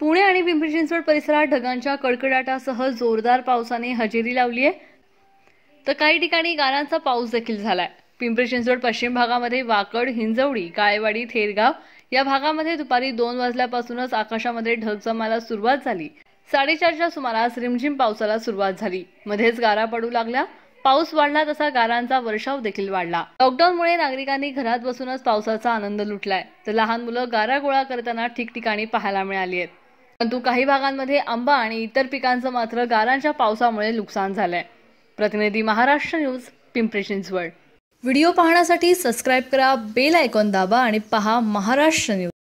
पुणे आणि पिंपरी चिंचवड परिसरात ढगांच्या कडकडाटासह जोरदार पावसाने हजेरी लावली आहे तर काही ठिकाणी गारांचा पाऊस देखील झालाय पिंपरी चिंचवड पश्चिम भागामध्ये वाकड हिंजवडी काळेवाडी थेरगाव या भागामध्ये दुपारी दोन वाजल्यापासूनच आकाशामध्ये ढग जमायला सुरुवात झाली साडेचारच्या सुमारास रिमझिम पावसाला सुरुवात झाली मध्येच गारा पडू लागल्या पाऊस वाढला तसा गारांचा वर्षाव देखील वाढला लॉकडाऊनमुळे नागरिकांनी घरात बसूनच पावसाचा आनंद लुटलाय तर लहान मुलं गारा गोळा करताना ठिकठिकाणी पाहायला मिळाली आहेत परंतु काही भागांमध्ये आंबा आणि इतर पिकांचं मात्र गारांच्या पावसामुळे नुकसान झालंय प्रतिनिधी महाराष्ट्र न्यूज पिंपरी चिंचवड व्हिडिओ पाहण्यासाठी सबस्क्राईब करा बेल आयकॉन दाबा आणि पहा महाराष्ट्र न्यूज